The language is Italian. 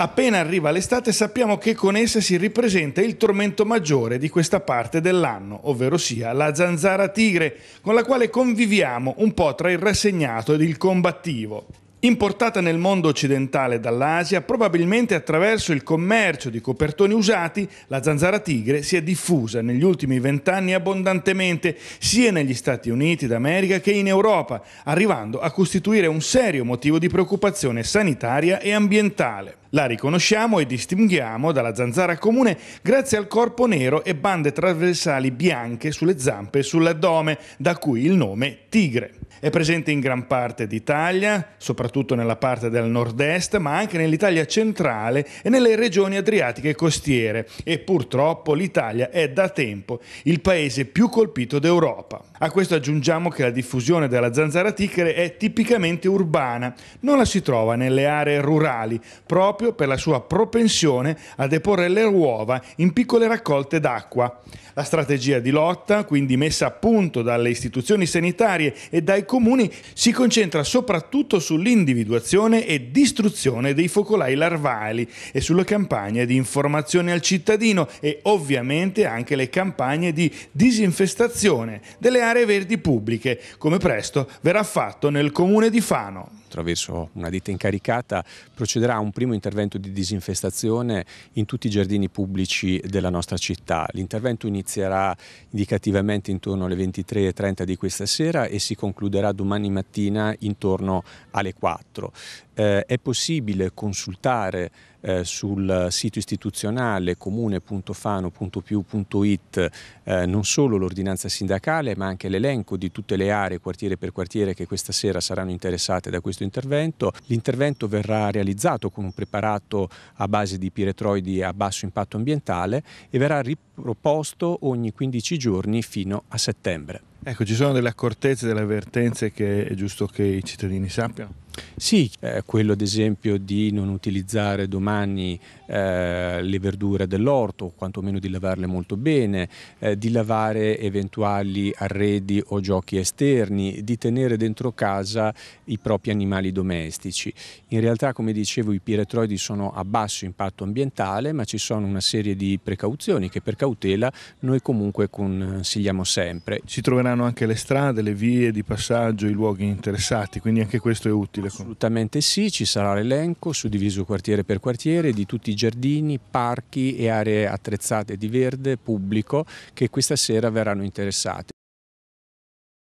Appena arriva l'estate sappiamo che con essa si ripresenta il tormento maggiore di questa parte dell'anno, ovvero sia la zanzara tigre, con la quale conviviamo un po' tra il rassegnato ed il combattivo. Importata nel mondo occidentale dall'Asia, probabilmente attraverso il commercio di copertoni usati, la zanzara tigre si è diffusa negli ultimi vent'anni abbondantemente sia negli Stati Uniti d'America che in Europa, arrivando a costituire un serio motivo di preoccupazione sanitaria e ambientale. La riconosciamo e distinguiamo dalla zanzara comune grazie al corpo nero e bande trasversali bianche sulle zampe e sull'addome, da cui il nome tigre. È presente in gran parte d'Italia, soprattutto nella parte del nord-est, ma anche nell'Italia centrale e nelle regioni adriatiche costiere e purtroppo l'Italia è da tempo il paese più colpito d'Europa. A questo aggiungiamo che la diffusione della zanzara tigre è tipicamente urbana, non la si trova nelle aree rurali, proprio proprio per la sua propensione a deporre le uova in piccole raccolte d'acqua. La strategia di lotta, quindi messa a punto dalle istituzioni sanitarie e dai comuni, si concentra soprattutto sull'individuazione e distruzione dei focolai larvali e sulle campagne di informazione al cittadino e ovviamente anche le campagne di disinfestazione delle aree verdi pubbliche, come presto verrà fatto nel comune di Fano. Attraverso una ditta incaricata procederà a un primo intervento intervento di disinfestazione in tutti i giardini pubblici della nostra città. L'intervento inizierà indicativamente intorno alle 23.30 di questa sera e si concluderà domani mattina intorno alle 4. Eh, è possibile consultare eh, sul sito istituzionale comune.fano.piu.it eh, non solo l'ordinanza sindacale ma anche l'elenco di tutte le aree quartiere per quartiere che questa sera saranno interessate da questo intervento. L'intervento verrà realizzato con un preparato preparato a base di piretroidi a basso impatto ambientale e verrà riproposto ogni 15 giorni fino a settembre. Ecco, ci sono delle accortezze, delle avvertenze che è giusto che i cittadini sappiano? Sì, eh, quello ad esempio di non utilizzare domani eh, le verdure dell'orto, o quantomeno di lavarle molto bene, eh, di lavare eventuali arredi o giochi esterni, di tenere dentro casa i propri animali domestici. In realtà, come dicevo, i piretroidi sono a basso impatto ambientale, ma ci sono una serie di precauzioni che per cautela noi comunque consigliamo eh, sempre. Si troveranno anche le strade, le vie di passaggio, i luoghi interessati, quindi anche questo è utile. Assolutamente sì, ci sarà l'elenco suddiviso quartiere per quartiere di tutti i giardini, parchi e aree attrezzate di verde pubblico che questa sera verranno interessate.